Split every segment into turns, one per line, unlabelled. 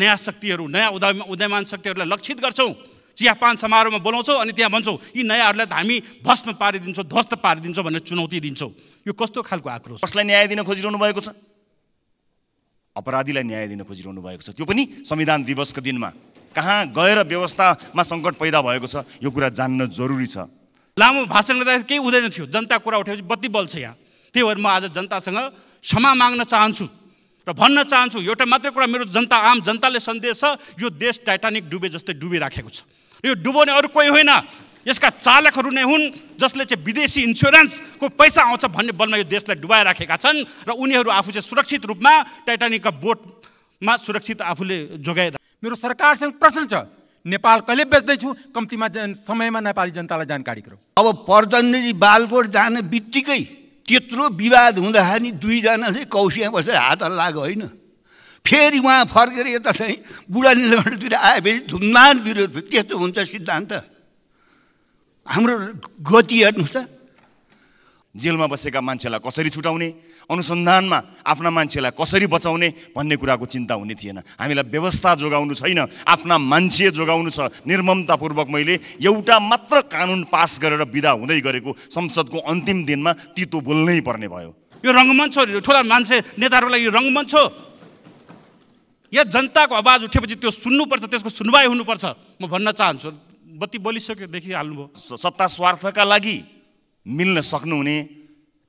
नयाँ शक्तिहरू नयाँ उदय उदयमान शक्तिहरूलाई लक्षित गर्छौँ चियापान समारोहमा बोलाउँछौँ अनि त्यहाँ भन्छौँ यी नयाँहरूलाई त हामी भस्म पारिदिन्छौँ ध्वस्त पारिदिन्छौँ भनेर चुनौती दिन्छौँ यो कस्तो खालको
आक्रोश कसलाई न्याय दिन खोजिरहनु भएको छ अपराधीलाई न्याय दिन खोजिरहनु भएको छ त्यो पनि संविधान दिवसको दिनमा कहाँ गएर व्यवस्थामा सङ्कट पैदा भएको छ यो कुरा जान्न जरुरी छ लामो भाषण गर्दाखेरि केही हुँदैन थियो जनता कुरा उठेपछि बत्ती बल्छ यहाँ त्यही भएर म
आज जनतासँग क्षमा माग्न चाहन्छु र भन्न चाहन्छु एउटा मात्रै कुरा मेरो जनता आम जनताले सन्देश छ यो देश टाइटानिक डुबे जस्तै डुबिराखेको छ यो डुबाउने अरू कोही होइन यसका चालकहरू नै हुन् जसले चाहिँ विदेशी इन्सुरेन्सको पैसा आउँछ भन्ने बलमा यो देशलाई डुबाइराखेका छन् र उनीहरू आफू चाहिँ सुरक्षित रूपमा टाइटानिकका बोटमा सुरक्षित आफूले
जोगाएर मेरो सरकारसँग प्रश्न छ नेपाल कहिले बेच्दैछु कम्तीमा समयमा
नेपाली जनतालाई जानकारी गरौँ अब पर्जन्य बालकोट जाने बित्तिकै त्यत्रो विवाद हुँदाखेरि दुईजना चाहिँ कौसिया बसेर हात हल्लाएको होइन फेरि उहाँ फर्केर यता चाहिँ बुढा निलमणतिर आएपछि धुमधान विरोध त्यस्तो हुन्छ सिद्धान्त
हाम्रो गति हेर्नुहोस् त जेलमा बसेका मान्छेलाई कसरी छुटाउने अनुसन्धानमा आफ्ना मान्छेलाई कसरी बचाउने भन्ने कुराको चिन्ता हुने थिएन हामीलाई व्यवस्था जोगाउनु छैन आफ्ना मान्छे जोगाउनु छ निर्ममतापूर्वक मैले एउटा मात्र कानुन पास गरेर विदा हुँदै गरेको संसदको अन्तिम दिनमा तितो बोल्नै पर्ने भयो यो रङ्गमञ्च हो ठुला मान्छे नेताहरूको लागि यो रङ्गमञ्च हो या जनताको
आवाज उठेपछि त्यो सुन्नुपर्छ त्यसको सुनवाई हुनुपर्छ म भन्न चाहन्छु बत्ती बोलिसक्यो देखिहाल्नुभयो
सत्ता स्वार्थका लागि मिल्न सक्नुहुने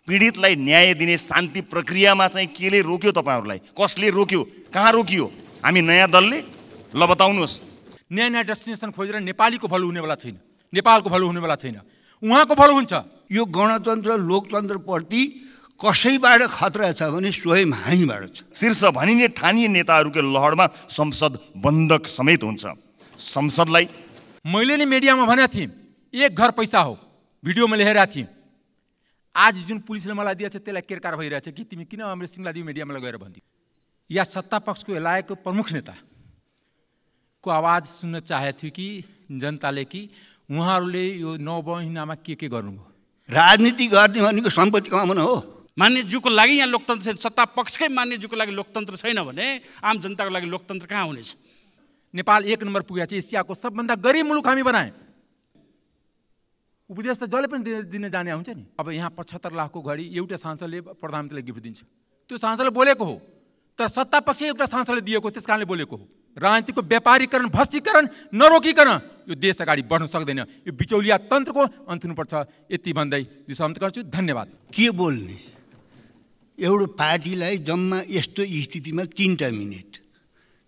पीडितलाई न्याय दिने शान्ति प्रक्रियामा चाहिँ केले रोक्यो तपाईँहरूलाई कसले रोक्यो कहाँ रोकियो हामी नयाँ दलले ल बताउनुहोस् नयाँ नयाँ डेस्टिनेसन खोजेर नेपालीको भलो हुनेवाला छैन नेपालको
भलो हुनेवाला छैन उहाँको भलो हुन्छ यो गणतन्त्र लोकतन्त्रप्रति
कसैबाट खतरा छ भने स्वयं हामीबाट छ शीर्ष भनिने ठानिए नेताहरूको लहरमा संसद बन्धक समेत हुन्छ संसदलाई
मैले नै मिडियामा भनेको थिएँ एक घर पैसा हो भिडियोमा हेरेको थिएँ आज जुन पुलिसले मलाई दिएछ त्यसलाई केरकार भइरहेछ कि तिमी किन हाम्रो दिउ मिडियामा लगेर भन्थ्यो या सत्ता पक्षको एलाएको प्रमुख नेताको आवाज सुन्न चाहेथ्यो कि जनताले कि उहाँहरूले यो नौ महिनामा के के गर्नुभयो
राजनीति गर्ने भनेको सम्पत्ति कमाउनु हो मान्यज्यूको
लागि यहाँ लोकतन्त्र छैन सत्ता पक्षकै मान्यज्यूको लागि लोकतन्त्र छैन भने आम जनताको लागि लोकतन्त्र कहाँ
हुनेछ नेपाल एक नम्बर पुगेको छ एसियाको सबभन्दा गरिब मुलुक हामी बनायौँ उपदेश त जसले पनि दिन जाने हुन्छ नि अब यहाँ पचहत्तर लाखको घडी एउटा सांसदले प्रधानमन्त्रीलाई गिफ्ट दिन्छ त्यो सांसदले बोलेको हो तर सत्ता पक्ष एउटा सांसदले दिएको त्यस कारणले बोलेको हो राजनीतिको व्यापारीकरण भष्टीकरण नरोकीकरण यो देश अगाडि बढ्न सक्दैन यो बिचौलिया तन्त्रको अन्त हुनुपर्छ यति भन्दै यो अन्त गर्छु धन्यवाद के बोल्ने
एउटा पार्टीलाई जम्मा यस्तो स्थितिमा तिनवटा मिनेट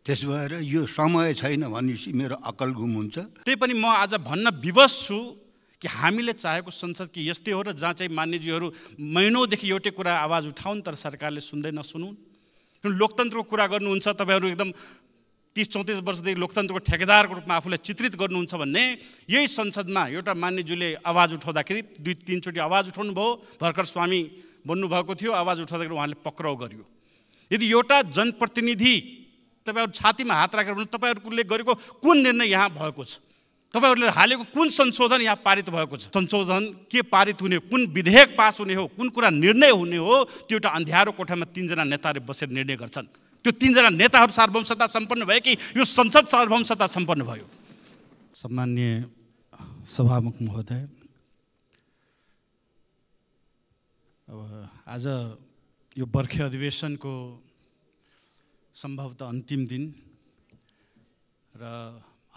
त्यसो भएर यो समय छैन भनेपछि मेरो अकल गुम हुन्छ
त्यही पनि म आज भन्न विवश छु कि हामीले चाहेको संसद कि यस्तै हो र जहाँ चाहिँ मान्यजीहरू महिनौदेखि एउटै कुरा आवाज उठाउन् तर सरकारले सुन्दै नसुनुन् लोकतन्त्रको कुरा गर्नुहुन्छ तपाईँहरू एकदम तिस चौतिस वर्षदेखि लोकतन्त्रको ठेकेदारको रूपमा आफूलाई चित्रित गर्नुहुन्छ भन्ने यही संसदमा एउटा मान्यज्यूले आवाज उठाउँदाखेरि दुई तिनचोटि आवाज उठाउनु भयो भर्खर स्वामी बन्नुभएको थियो आवाज उठाउँदाखेरि उहाँले पक्राउ गरियो यदि एउटा जनप्रतिनिधि तपाईँहरू छातीमा हात राखेर भने तपाईँहरूले गरेको कुन निर्णय यहाँ भएको छ तपाईँहरूले हालेको कुन संशोधन यहाँ पारित भएको छ संशोधन के पारित हुने कुन विधेयक पास हुने हो कुन कुरा निर्णय हुने हो त्यो एउटा अन्ध्यारो कोठामा तिनजना नेताहरू बसेर निर्णय गर्छन् त्यो तिनजना नेताहरू सार्वभौमसत्ता सम्पन्न भयो कि यो संसद सार्वभौमसत्ता सम्पन्न भयो सामान्य सभामुख महोदय अब आज यो बर्खे अधिवेशनको सम्भवतः अन्तिम दिन र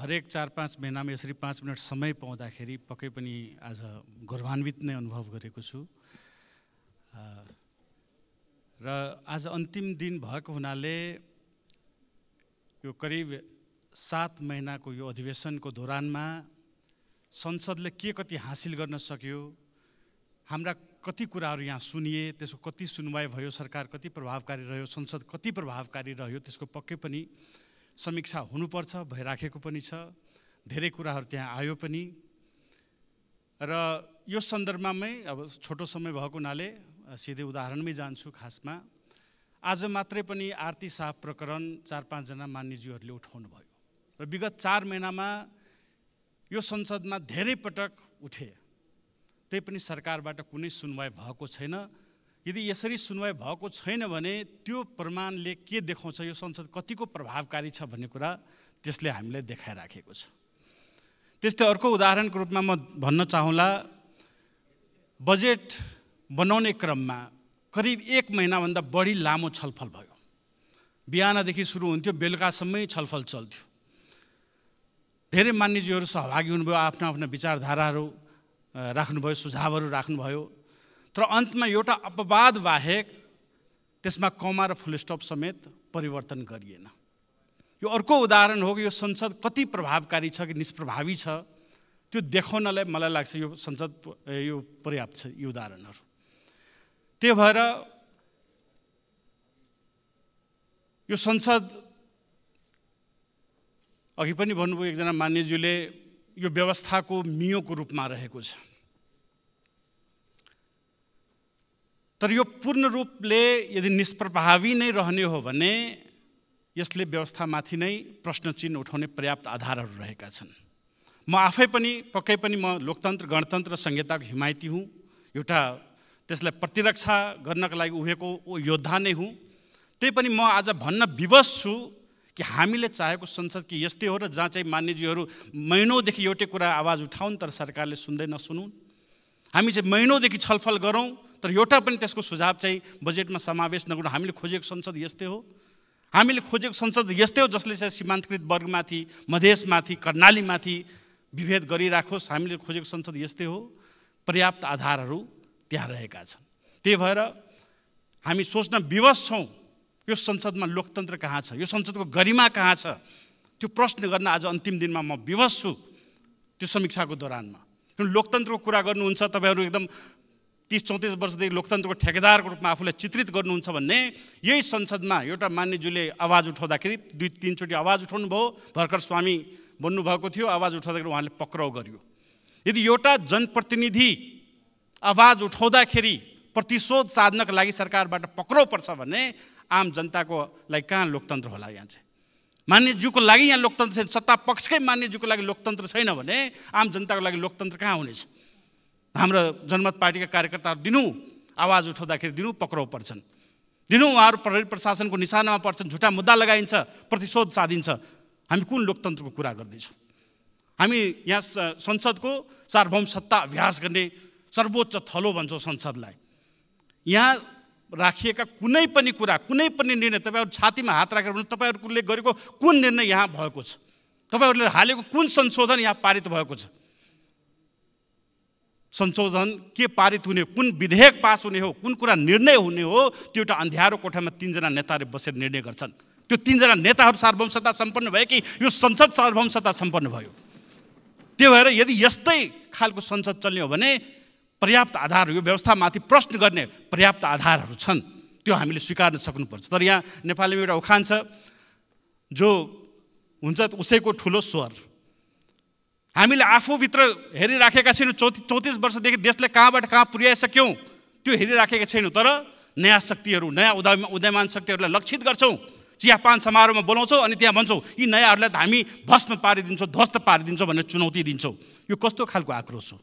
हरेक चार पाँच महिनामा यसरी पाँच मिनट समय पाउँदाखेरि पक्कै पनि आज गौरवान्वित नै अनुभव गरेको छु र आज अन्तिम दिन भएको हुनाले यो करिब सात महिनाको यो अधिवेशनको दौरानमा संसदले के कति हासिल गर्न सक्यो हाम्रा कति कुराहरू यहाँ सुनिए त्यसको कति सुनवाई भयो सरकार कति प्रभावकारी रह्यो संसद कति प्रभावकारी रह्यो त्यसको पक्कै पनि समीक्षा हुनुपर्छ भइराखेको पनि छ धेरै कुराहरू त्यहाँ आयो पनि र यो सन्दर्भमै अब छोटो समय भएको हुनाले सिधै उदाहरणमै जान्छु खासमा आज मात्रै पनि आरती साह प्रकरण चार पाँचजना मान्यज्यूहरूले उठाउनुभयो र विगत चार महिनामा यो संसदमा धेरै पटक उठे त्यही पनि सरकारबाट कुनै सुनवाई भएको छैन यदि यसरी सुनवाई भएको छैन भने त्यो प्रमाणले के देखाउँछ यो संसद कतिको प्रभावकारी छ भन्ने कुरा त्यसले हामीलाई देखाइराखेको छ त्यस्तै अर्को उदाहरणको रूपमा म भन्न चाहँला बजेट बनाउने क्रममा करिब एक महिनाभन्दा बढी लामो छलफल भयो बिहानदेखि सुरु हुन्थ्यो बेलुकासम्मै छलफल चल्थ्यो धेरै मान्यजीहरू सहभागी हुनुभयो आफ्ना आफ्ना विचारधाराहरू राख्नुभयो सुझावहरू राख्नुभयो तर अन्तमा एउटा अपवाद बाहेक त्यसमा कमा र फुलस्टप समेत परिवर्तन गरिएन यो अर्को उदाहरण हो कि यो संसद कति प्रभावकारी छ कि निष्प्रभावी छ त्यो देखाउनलाई मलाई लाग्छ यो संसद यो पर्याप्त छ यो उदाहरणहरू त्यही भएर यो संसद अघि पनि भन्नुभयो एकजना मान्यज्यूले यो व्यवस्थाको मियोको रूपमा रहेको छ तर यो पूर्ण रूपले यदि निष्प्रभावी नै रहने हो भने यसले व्यवस्थामाथि नै प्रश्न चिन्ह उठाउने पर्याप्त आधारहरू रहेका छन् म आफै पनि पक्कै पनि म लोकतन्त्र गणतन्त्र संहिताको हिमायती हुँ एउटा त्यसलाई प्रतिरक्षा गर्नका लागि उभिएको योद्धा नै हुँ त्यही पनि म आज भन्न विवश छु कि हामीले चाहेको संसद कि यस्तै हो र जहाँ चाहिँ मान्यजीहरू महिनौदेखि एउटै कुरा आवाज उठाउन् तर सरकारले सुन्दै नसुनुन् हामी चाहिँ महिनौदेखि छलफल गरौँ तर एउटा पनि त्यसको सुझाव चाहिँ बजेटमा समावेश नगर्नु हामीले खोजेको संसद यस्तै हो हामीले खोजेको संसद यस्तै हो जसले चाहिँ सीमान्तकृत वर्गमाथि मधेसमाथि कर्णालीमाथि विभेद गरिराखोस् हामीले खोजेको संसद यस्तै हो पर्याप्त आधारहरू त्यहाँ रहेका छन् त्यही भएर हामी सोच्न विवश छौँ यो संसदमा लोकतन्त्र कहाँ छ यो संसदको गरिमा कहाँ छ त्यो प्रश्न गर्न आज अन्तिम दिनमा म विवश छु त्यो समीक्षाको दौरानमा लोकतन्त्रको कुरा गर्नुहुन्छ तपाईँहरू एकदम तिस चौतिस वर्षदेखि लोकतन्त्रको ठेकेदारको रूपमा आफूलाई चित्रित गर्नुहुन्छ भन्ने यही संसदमा एउटा मान्यज्यूले आवाज उठाउँदाखेरि दुई तिनचोटि आवाज उठाउनु भयो भर्खर स्वामी बन्नुभएको थियो आवाज उठाउँदाखेरि उहाँले पक्राउ गर्यो यदि एउटा जनप्रतिनिधि आवाज उठाउँदाखेरि प्रतिशोध साधनको लागि सरकारबाट पक्राउ पर्छ भने आम जनताको लागि कहाँ लोकतन्त्र होला यहाँ चाहिँ मान्यज्यूको लागि यहाँ लोकतन्त्र छैन सत्ता पक्षकै मान्यज्यूको लागि लोकतन्त्र छैन भने आम जनताको लागि लोकतन्त्र कहाँ हुनेछ हाम्रो जनमत पार्टीका कार्यकर्ताहरू दिनु आवाज उठाउँदाखेरि दिनु पक्राउ पर्छन् दिनु उहाँहरू प्रहरी प्रशासनको निशानामा पर्छन् झुटा मुद्दा लगाइन्छ प्रतिशोध साधिन्छ हामी कुन लोकतन्त्रको कुरा गर्दैछौँ हामी यहाँ संसदको सार्वभौम सत्ता अभ्यास गर्ने सर्वोच्च थलो भन्छौँ संसदलाई यहाँ राखिएका कुनै पनि कुरा कुनै पनि निर्णय तपाईँहरू छातीमा हात राखेर भन्नु तपाईँहरूले गरेको कुन निर्णय यहाँ भएको छ तपाईँहरूले हालेको कुन संशोधन यहाँ पारित भएको छ संशोधन के पारित हुने कुन विधेयक पास हुने हो कुन कुरा निर्णय हुने हो त्यो एउटा अन्ध्यारो कोठामा तिनजना नेताले बसेर निर्णय गर्छन् त्यो तिनजना नेताहरू सार्वभौमसत्ता सम्पन्न भयो कि यो संसद सार्वभौमसत्ता सम्पन्न भयो त्यो भएर यदि यस्तै खालको संसद चल्ने हो भने पर्याप्त आधार यो व्यवस्थामाथि प्रश्न गर्ने पर्याप्त आधारहरू छन् त्यो हामीले स्वीकार्न सक्नुपर्छ तर यहाँ नेपालीमा एउटा उखान छ जो हुन्छ उसैको ठुलो स्वर हामीले आफूभित्र हेरिराखेका छैनौँ चौति चौतिस वर्षदेखि देशले कहाँबाट कहाँ पुर्याइसक्यौँ त्यो हेरिराखेका छैनौँ तर नयाँ शक्तिहरू नयाँ उदय उदयमान शक्तिहरूलाई लक्षित गर्छौँ चियापान समारोहमा बोलाउँछौँ अनि त्यहाँ भन्छौँ यी नयाँहरूलाई त हामी भस्म पारिदिन्छौँ ध्वस्त पारिदिन्छौँ भनेर चुनौती दिन्छौँ यो कस्तो खालको आक्रोश हो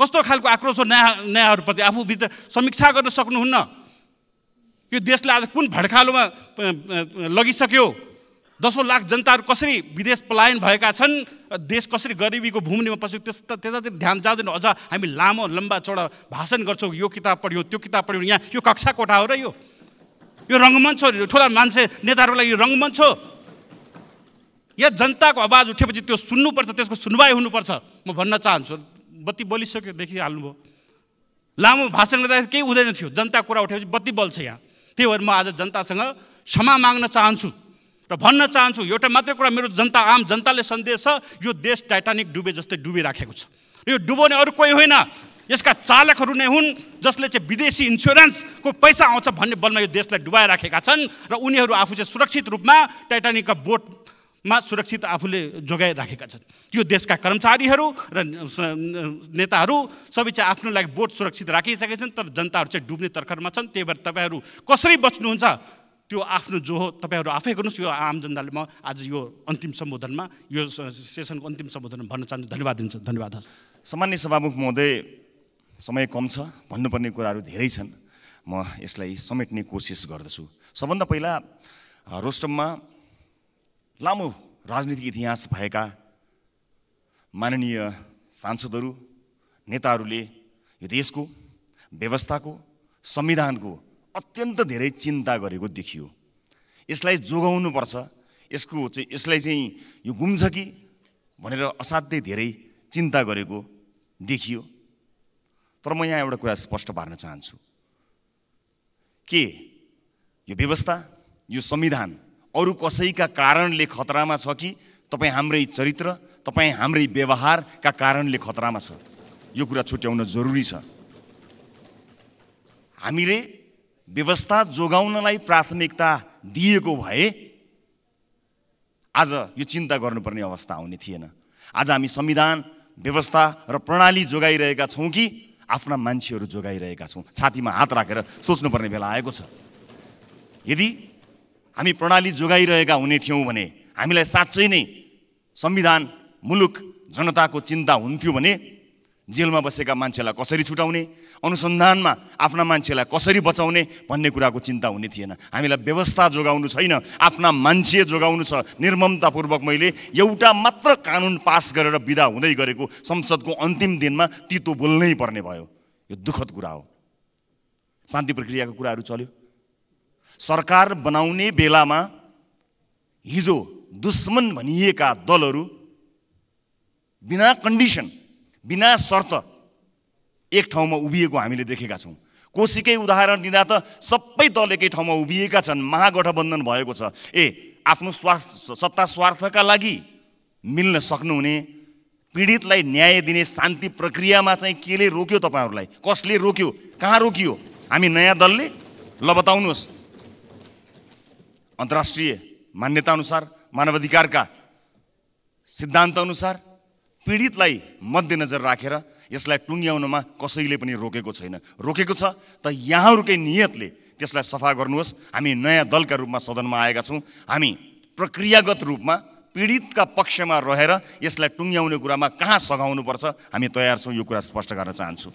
कस्तो खालको आक्रोश हो नयाँ नयाँहरूप्रति आफूभित्र समीक्षा गर्न सक्नुहुन्न यो देशले आज कुन भड्कालोमा लगिसक्यो दसौँ लाख जनताहरू कसरी विदेश पलायन भएका छन् देश कसरी गरिबीको भूमिमा पसेको त्यस त्यतातिर ध्यान जाँदैन अझ हामी लामो लम्बा चौडा भाषण गर्छौँ यो किताब पढ्यो त्यो किताब पढ्यो यहाँ यो कक्षा कोठा हो र यो यो रङ्गमञ्च हो ठुला मान्छे नेताहरूको लागि यो रङ्गमञ्च हो यहाँ जनताको आवाज उठेपछि त्यो सुन्नुपर्छ त्यसको सुनवाई हुनुपर्छ म भन्न चाहन्छु बत्ती बलिसक्यो देखिहाल्नुभयो लामो भाषण गर्दाखेरि केही हुँदैन थियो जनता कुरा उठेपछि बत्ती बल्छ यहाँ त्यही भएर म आज जनतासँग क्षमा माग्न चाहन्छु र भन्न चाहन्छु एउटा मात्रै कुरा मेरो जनता आम जनताले सन्देश छ यो देश टाइटानिक डुबे जस्तै डुबिराखेको छ यो डुबाउने अरू कोही होइन यसका चालकहरू नै हुन् जसले चाहिँ विदेशी इन्सुरेन्सको पैसा आउँछ भन्ने बलमा यो देशलाई डुबाइराखेका छन् र उनीहरू आफू चाहिँ सुरक्षित रूपमा टाइटानिकका बोटमा सुरक्षित आफूले जोगाइराखेका छन् यो देशका कर्मचारीहरू र नेताहरू सबै चाहिँ आफ्नो लागि बोट सुरक्षित राखिसकेका छन् तर जनताहरू चाहिँ डुब्ने तर्खरमा छन् त्यही भएर तपाईँहरू कसरी बच्नुहुन्छ त्यो आफ्नो जो हो तपाईँहरू आफै गर्नुहोस् यो आम जनताले म आज यो अन्तिम सम्बोधनमा यो सेसनको अन्तिम सम्बोधनमा भन्न चाहन्छु धन्यवाद दिन्छु धन्यवाद
सामान्य सभामुख महोदय समय कम छ भन्नुपर्ने कुराहरू धेरै छन् म यसलाई समेट्ने कोसिस गर्दछु सबभन्दा पहिला रोस्टममा लामो राजनीतिक इतिहास भएका माननीय सांसदहरू नेताहरूले यो देशको व्यवस्थाको संविधानको अत्यन्त धेरै चिन्ता गरेको देखियो यसलाई जोगाउनुपर्छ यसको चाहिँ यसलाई चाहिँ यो गुम्छ कि भनेर असाध्यै धेरै चिन्ता गरेको देखियो तर म यहाँ एउटा कुरा स्पष्ट पार्न चाहन्छु के यो व्यवस्था यो संविधान अरू कसैका कारणले खतरामा छ कि तपाईँ हाम्रै चरित्र तपाईँ हाम्रै व्यवहारका कारणले खतरामा छ यो कुरा छुट्याउन जरुरी छ हामीले व्यवस्था जोगाउनलाई प्राथमिकता दिएको भए आज यो चिन्ता गर्नुपर्ने अवस्था आउने थिएन आज हामी संविधान व्यवस्था र प्रणाली जोगाइरहेका छौँ कि आफ्ना मान्छेहरू जोगाइरहेका छौँ छातीमा हात राखेर सोच्नुपर्ने बेला आएको छ यदि हामी प्रणाली जोगाइरहेका हुने थियौँ भने हामीलाई साँच्चै नै संविधान मुलुक जनताको चिन्ता हुन्थ्यो भने जेलमा बसेका मान्छेलाई कसरी छुटाउने अनुसन्धानमा आफ्ना मान्छेलाई कसरी बचाउने भन्ने कुराको चिन्ता हुने थिएन हामीलाई व्यवस्था जोगाउनु छैन आफ्ना मान्छे जोगाउनु छ निर्ममतापूर्वक मैले एउटा मात्र कानुन पास गरेर विदा हुँदै गरेको संसदको अन्तिम दिनमा तितो बोल्नै पर्ने भयो यो दुःखद कुरा हो शान्ति प्रक्रियाको कुराहरू चल्यो सरकार बनाउने बेलामा हिजो दुश्मन भनिएका दलहरू बिना कन्डिसन बिना शर्त एक ठाउँमा उभिएको हामीले देखेका छौँ कोसीकै उदाहरण दिँदा त सबै दल एकै ठाउँमा उभिएका छन् महागठबन्धन भएको छ ए आफ्नो स्वार्थ सत्ता स्वार्थका लागि मिल्न सक्नुहुने पीडितलाई न्याय दिने शान्ति प्रक्रियामा चाहिँ केले रोक्यो तपाईँहरूलाई कसले रोक्यो कहाँ रोकियो हामी नयाँ दलले ल बताउनुहोस् अन्तर्राष्ट्रिय मान्यताअनुसार मानवाधिकारका सिद्धान्तअनुसार पीडितलाई मध्यनजर राखेर यसलाई टुङ्ग्याउनमा कसैले पनि रोकेको छैन रोकेको छ त यहाँहरूकै नियतले त्यसलाई सफा गर्नुहोस् हामी नयाँ दलका रूपमा सदनमा आएका छौँ हामी प्रक्रियागत रूपमा पीडितका पक्षमा रहेर यसलाई टुङ्ग्याउने कुरामा कहाँ सघाउनुपर्छ हामी तयार छौँ यो कुरा स्पष्ट गर्न चाहन्छु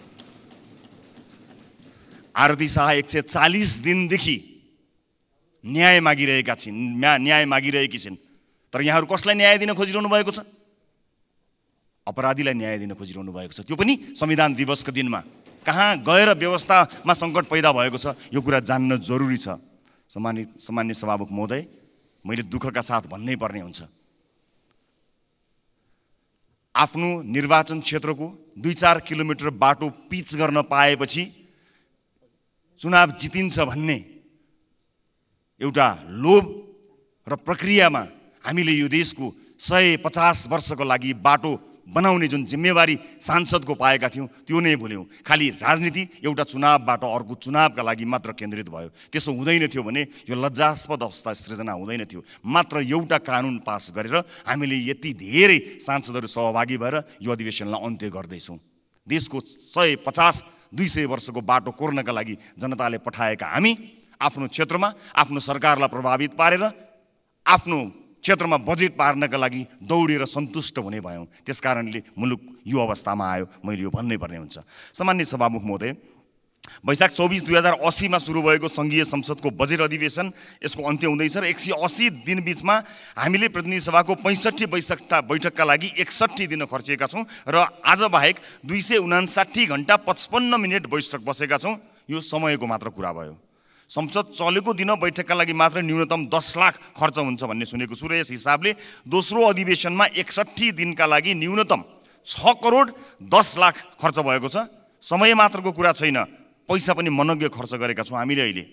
आरती शाह एक सय चालिस दिनदेखि न्याय मागिरहेका छिन् न्याय मागिरहेकी छिन् तर यहाँहरू कसलाई न्याय दिन खोजिरहनु भएको छ अपराधीलाई न्याय दिन खोजिरहनु भएको छ त्यो पनि संविधान दिवसको दिनमा कहाँ गएर व्यवस्थामा सङ्कट पैदा भएको छ यो कुरा जान्न जरुरी छ सम्मानित सामान्य सभामुख महोदय मैले दुःखका साथ भन्नै पर्ने हुन्छ आफ्नो निर्वाचन क्षेत्रको दुई चार किलोमिटर बाटो पिच गर्न पाएपछि चुनाव जितिन्छ भन्ने एउटा लोभ र प्रक्रियामा हामीले यो देशको सय पचास वर्षको लागि बाटो बनाउने जुन जिम्मेवारी सांसदको पाएका थियौँ त्यो नै भुल्यौँ खालि राजनीति एउटा चुनावबाट अर्को चुनावका लागि मात्र केन्द्रित भयो त्यसो हुँदैन थियो भने यो लज्जास्पद अवस्था सृजना हुँदैन थियो मात्र एउटा कानुन पास गरेर हामीले यति धेरै सांसदहरू सहभागी भएर यो अधिवेशनलाई अन्त्य गर्दैछौँ देशको सय पचास दुई सय वर्षको बाटो कोर्नका लागि जनताले पठाएका हामी आफ्नो क्षेत्रमा आफ्नो सरकारलाई प्रभावित पारेर आफ्नो क्षेत्रमा बजेट पार्नका लागि दौडेर सन्तुष्ट हुने भयौँ त्यस कारणले मुलुक यो अवस्थामा आयो मैले यो भन्नै पर्ने हुन्छ सामान्य सभामुख महोदय वैशाख चौबिस दुई हजार असीमा सुरु भएको सङ्घीय संसदको बजेट अधिवेशन यसको अन्त्य हुँदैछ र एक सय अस्सी दिन बिचमा हामीले प्रतिनिधि सभाको पैँसठी बैसठा बैठकका लागि एकसट्ठी दिन खर्चिएका छौँ र आज बाहेक दुई सय उनासाठी घन्टा पचपन्न मिनट बैठक बसेका छौँ यो समयको मात्र कुरा भयो संसद चलेको दिन बैठकका लागि मात्र न्यूनतम दस लाख खर्च हुन्छ भन्ने सुनेको छु र यस हिसाबले दोस्रो अधिवेशनमा एकसट्ठी दिनका लागि न्यूनतम छ करोड दस लाख खर्च भएको छ समय मात्रको कुरा छैन पैसा पनि मनज्ञ खर्च गरेका छौँ हामीले अहिले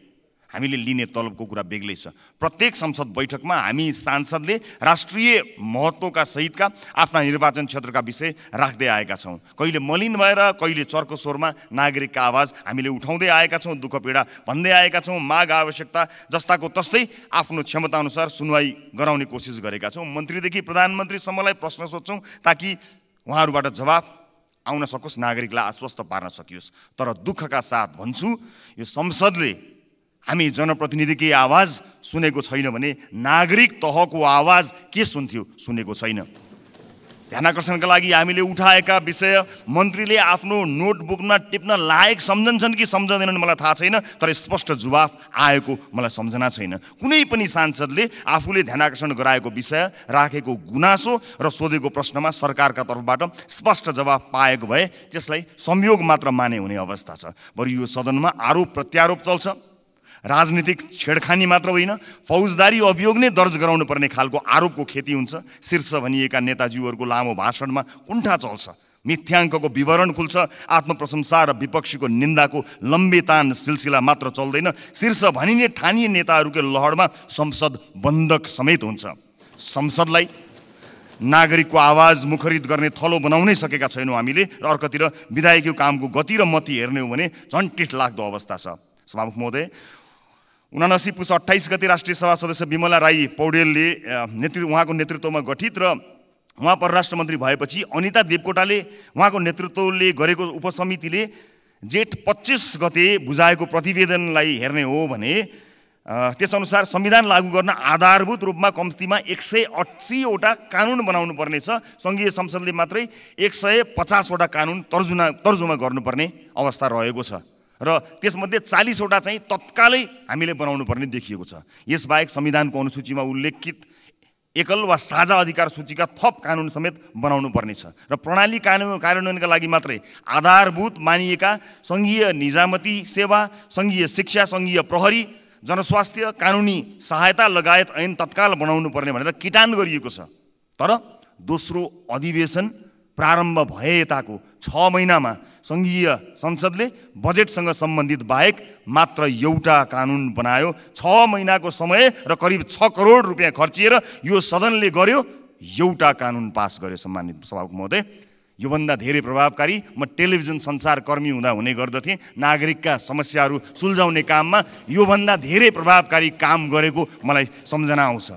हामीले लिने तलबको कुरा बेग्लै छ प्रत्येक संसद बैठकमा हामी सांसदले राष्ट्रिय महत्त्वका सहितका आफ्ना निर्वाचन क्षेत्रका विषय राख्दै आएका छौँ कहिले मलिन भएर कहिले चर्को स्वरमा नागरिकका आवाज हामीले उठाउँदै आएका छौँ दुःख पीडा भन्दै आएका छौँ माग आवश्यकता जस्ताको तस्तै आफ्नो क्षमताअनुसार सुनवाई गराउने कोसिस गरेका छौँ मन्त्रीदेखि प्रधानमन्त्रीसम्मलाई प्रश्न सोध्छौँ ताकि उहाँहरूबाट जवाब आउन सकोस् नागरिकलाई आश्वस्त पार्न सकियोस् तर दुःखका साथ भन्छु यो संसदले हामी जनप्रतिनिधिकै आवाज सुनेको छैन भने नागरिक तहको आवाज के सुन्थ्यो सुनेको छैन ध्यान आकर्षणका लागि हामीले उठाएका विषय मन्त्रीले आफ्नो नोटबुकमा टिप्न लायक सम्झन्छन् कि सम्झँदैनन् मलाई थाहा छैन तर स्पष्ट जवाफ आएको मलाई सम्झना छैन कुनै पनि सांसदले आफूले ध्यान आकर्षण गराएको विषय राखेको गुनासो र सोधेको प्रश्नमा सरकारका तर्फबाट स्पष्ट जवाफ पाएको भए त्यसलाई संयोग मात्र माने हुने अवस्था छ बरु यो सदनमा आरोप प्रत्यारोप चल्छ राजनीतिक छेडखानी मात्र होइन फौजदारी अभियोग नै दर्ज गराउनुपर्ने खालको आरोपको खेती हुन्छ शीर्ष भनिएका नेताजीहरूको लामो भाषणमा कुण्ठा चल्छ मिथ्याङ्कको विवरण खुल्छ आत्मप्रशंसा र विपक्षीको निन्दाको लम्बेतान सिलसिला मात्र चल्दैन शीर्ष भनिने ठानिए नेताहरूको लहरमा संसद बन्धक समेत हुन्छ संसदलाई नागरिकको आवाज मुखरित गर्ने थलो बनाउनै सकेका छैनौँ हामीले र अर्कोतिर विधायकीय कामको गति र मती हेर्ने हो भने झन् टिठ लाग्दो अवस्था छ सभामुख महोदय उनासी पुस अट्ठाइस गति राष्ट्रिय सभा सदस्य विमला राई पौडेलले नेतृत्व उहाँको नेतृत्वमा गठित र उहाँ परराष्ट्र मन्त्री भएपछि अनिता देवकोटाले उहाँको नेतृत्वले गरेको उपसमितिले जेठ पच्चिस गते बुझाएको प्रतिवेदनलाई हेर्ने हो भने त्यसअनुसार संविधान लागू गर्न आधारभूत रूपमा कम्तीमा एक सय अस्सीवटा कानुन बनाउनु पर्नेछ सङ्घीय संसदले मात्रै एक सय पचासवटा कानुन तर्जुना तर्जुमा गर्नुपर्ने अवस्था रहेको छ र त्यसमध्ये चालिसवटा चाहिँ तत्कालै हामीले बनाउनु पर्ने देखिएको छ यसबाहेक संविधानको अनुसूचीमा उल्लेखित एकल वा साझा अधिकार सूचीका थप कानुन समेत बनाउनु पर्नेछ र प्रणाली कानुन कार्यान्वयनका लागि मात्रै आधारभूत मानिएका सङ्घीय निजामती सेवा सङ्घीय शिक्षा सङ्घीय प्रहरी जनस्वास्थ्य कानुनी सहायता लगायत ऐन तत्काल बनाउनु पर्ने भनेर किटान गरिएको छ तर दोस्रो अधिवेशन प्रारम्भ भए यताको छ महिनामा सङ्घीय संसदले बजेटसँग सम्बन्धित बाहेक मात्र एउटा कानुन बनायो छ महिनाको समय र करिब छ करोड रुपियाँ खर्चिएर यो सदनले गर्यो एउटा कानुन पास गर्यो सम्मानित सभाको महोदय योभन्दा धेरै प्रभावकारी म टेलिभिजन संसारकर्मी हुँदा हुने गर्दथेँ नागरिकका समस्याहरू सुल्झाउने काममा योभन्दा धेरै प्रभावकारी काम गरेको मलाई सम्झना आउँछ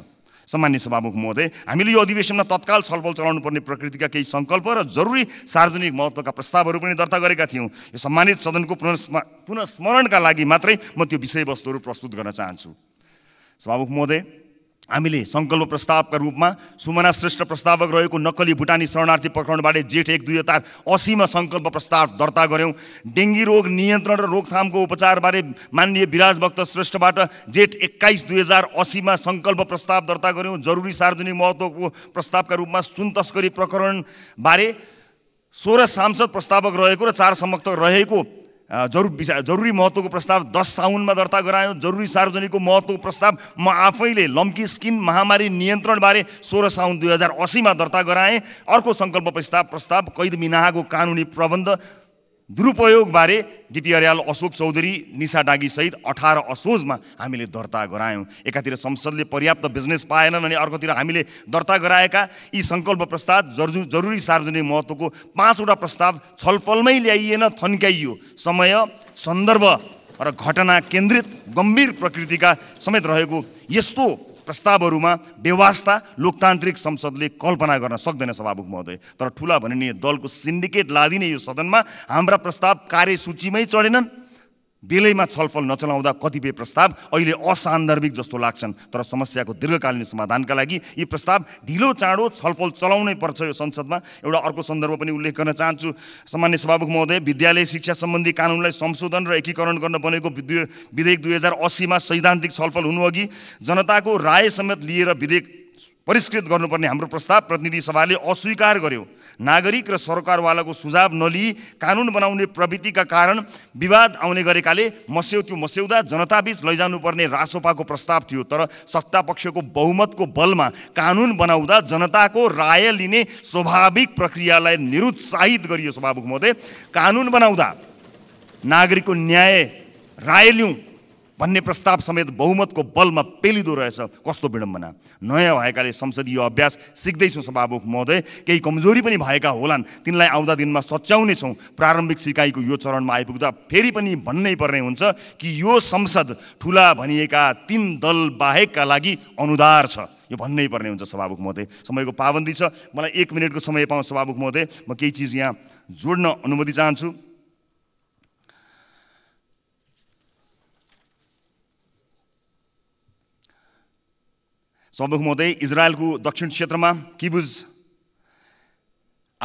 सामान्य सभामुख महोदय हामीले यो अधिवेशनमा तत्काल छलफल चलाउनु पर्ने प्रकृतिका केही सङ्कल्प र जरुरी सार्वजनिक महत्त्वका प्रस्तावहरू पनि दर्ता गरेका थियौँ यो सम्मानित सदनको पुनस्मा पुनस्मरणका लागि मात्रै म त्यो विषयवस्तुहरू प्रस्तुत गर्न चाहन्छु सभामुख महोदय हामीले सङ्कल्प प्रस्तावका रूपमा सुमना श्रेष्ठ प्रस्तावक रहेको नक्कली भुटानी शरणार्थी पक्राउनबाट जेठ एक दुई हजार असीमा सङ्कल्प प्रस्ताव दर्ता गऱ्यौँ डेङ्गी रोग नियन्त्रण र रोकथामको उपचारबारे माननीय विराजभक्त श्रेष्ठबाट जेठ एक्काइस दुई हजार असीमा सङ्कल्प प्रस्ताव दर्ता गऱ्यौँ जरुरी सार्वजनिक महत्त्वको प्रस्तावका रूपमा सुन तस्करी प्रकरणबारे सोह्र सांसद प्रस्तावक रहेको र चार समर्थक रहेको जरु विषय जरुरी महत्त्वको प्रस्ताव दस साउनमा दर्ता गरायो जरुरी सार्वजनिकको महत्त्वको प्रस्ताव म आफैले लम्की स्किन महामारी नियन्त्रणबारे सोह्र साउन दुई हजार असीमा दर्ता गराएँ अर्को सङ्कल्प प्रस्ताव प्रस्ताव कैद मिनाहाको कानुनी प्रबन्ध दुरुपयोगबारे अर्याल अशोक चौधरी निशा डागीसहित अठार असोजमा हामीले दर्ता गरायौँ एकातिर संसदले पर्याप्त बिजनेस पाएनन् अनि अर्कोतिर हामीले दर्ता गराएका यी सङ्कल्प प्रस्ताव जरु जरुरी सार्वजनिक महत्त्वको पाँचवटा प्रस्ताव छलफलमै ल्याइएन थन्काइयो समय सन्दर्भ र घटना केन्द्रित गम्भीर प्रकृतिका समेत रहेको यस्तो प्रस्तावहरूमा व्यवस्था लोकतान्त्रिक संसदले कल्पना गर्न सक्दैन सभामुख महोदय तर ठुला भनिने दलको सिन्डिकेट लादिने यो सदनमा हाम्रा प्रस्ताव कार्यसूचीमै चढेनन् बेलैमा छलफल नचलाउँदा कतिपय प्रस्ताव अहिले असान्दर्भिक जस्तो लाग्छन् तर समस्याको दीर्घकालीन समाधानका लागि यी प्रस्ताव ढिलो चाँडो छलफल चलाउनै पर्छ यो संसदमा एउटा अर्को सन्दर्भ पनि उल्लेख गर्न चाहन्छु सामान्य सभामुख महोदय विद्यालय शिक्षा सम्बन्धी कानुनलाई संशोधन र एकीकरण गर्न बनेको विधेयक दुई हजार अस्सीमा सैद्धान्तिक छलफल हुनुअघि जनताको राय समेत लिएर विधेयक परिष्कृत गर्नुपर्ने हाम्रो प्रस्ताव प्रतिनिधि सभाले अस्वीकार गर्यो नागरिक र सरकारवालाको सुझाव नलिई कानुन बनाउने प्रवृत्तिका कारण विवाद आउने गरेकाले मस्यौ त्यो मस्यौदा जनताबीच लैजानुपर्ने रासोपाको प्रस्ताव थियो तर सत्तापक्षको बहुमतको बलमा कानुन बनाउँदा जनताको राय लिने स्वाभाविक प्रक्रियालाई निरुत्साहित गरियो सभामुख महोदय कानुन बनाउँदा नागरिकको न्याय राय लिउँ भन्ने प्रस्ताव समेत बहुमतको बलमा पेलिँदो रहेछ कस्तो विडम्बना नयाँ भएकाले संसदीय अभ्यास सिक्दैछौँ सभामुख महोदय केही कमजोरी पनि भएका होलान् तिनलाई आउँदा दिनमा सच्याउने सच्याउनेछौँ प्रारम्भिक सिकाइको यो चरणमा आइपुग्दा फेरि पनि भन्नै पर्ने हुन्छ कि यो संसद ठुला भनिएका तिन दल बाहेकका लागि अनुदार छ यो भन्नै पर्ने हुन्छ सभामुख महोदय समयको पाबन्दी छ मलाई एक मिनटको समय पाउँ सभामुख महोदय म केही चिज यहाँ जोड्न अनुमति चाहन्छु सम्मुख हुँदै इजरायलको दक्षिण क्षेत्रमा किबुज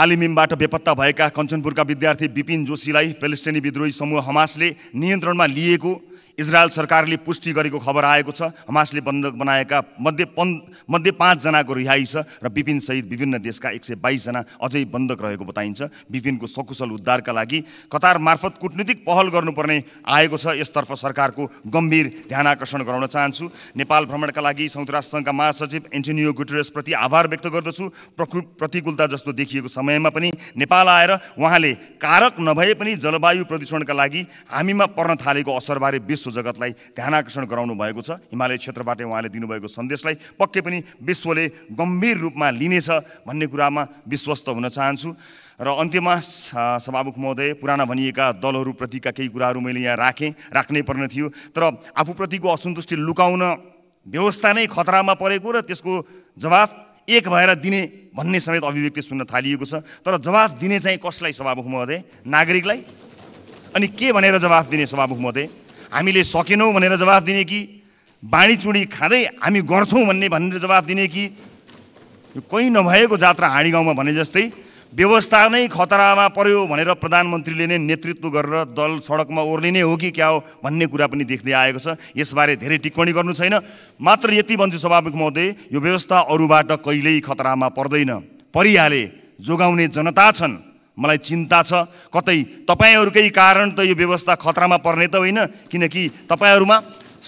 आलिमिमबाट बेपत्ता भएका कञ्चनपुरका विद्यार्थी विपिन जोशीलाई पेलेस्टिनी विद्रोही समूह हमासले नियन्त्रणमा लिएको इजरायल सरकारले पुष्टि गरेको खबर आएको छ हमासले बन्धक बनाएका मध्ये पन् मध्ये पाँचजनाको रिहाई छ र विपिनसहित विभिन्न देशका एक सय बाइसजना अझै बन्धक रहेको बताइन्छ विपिनको सकुशल उद्धारका लागि कतार मार्फत कुटनीतिक पहल गर्नुपर्ने आएको छ यसतर्फ सरकारको गम्भीर ध्यान आकर्षण गराउन चाहन्छु नेपाल भ्रमणका लागि संयुक्त राष्ट्रसङ्घका महासचिव एन्टोनियो गुटेरसप्रति आभार व्यक्त गर्दछु प्रकृ प्रतिकूलता जस्तो देखिएको समयमा पनि नेपाल आएर उहाँले कारक नभए पनि जलवायु प्रदूषणका लागि हामीमा पर्न थालेको असरबारे विश्व विश्व जगतलाई ध्यान आकर्षण गराउनु भएको छ हिमालय क्षेत्रबाट उहाँले दिनुभएको सन्देशलाई पक्कै पनि विश्वले गम्भीर रूपमा लिनेछ भन्ने कुरामा विश्वस्त हुन चाहन्छु र अन्त्यमा सभामुख महोदय पुराना भनिएका दलहरूप्रतिका केही कुराहरू मैले यहाँ राखेँ राख्नै पर्ने थियो तर आफूप्रतिको असन्तुष्टि लुकाउन व्यवस्था नै खतरामा परेको र त्यसको जवाफ एक भएर दिने भन्ने समेत अभिव्यक्ति सुन्न थालिएको छ तर जवाफ दिने चाहिँ कसलाई सभामुख महोदय नागरिकलाई अनि के भनेर जवाफ दिने सभामुख महोदय हामीले सकेनौँ भनेर जवाफ दिने कि बाँडीचुँडी खाँदै हामी गर्छौँ भन्ने भनेर जवाफ दिने कि यो कहीँ नभएको जात्रा हाँडी गाउँमा भने जस्तै व्यवस्था नै खतरामा पर्यो भनेर प्रधानमन्त्रीले नै नेतृत्व गरेर दल सडकमा ओर्लिने हो कि क्या हो भन्ने कुरा पनि देख्दै आएको छ यसबारे धेरै टिप्पणी गर्नु छैन मात्र यति भन्छु स्वाभाविक महोदय यो व्यवस्था अरूबाट कहिल्यै खतरामा पर्दैन परिहाले जोगाउने जनता छन् मलाई चिन्ता छ कतै तपाईँहरूकै कारण त यो व्यवस्था खतरामा पर्ने त होइन किनकि तपाईँहरूमा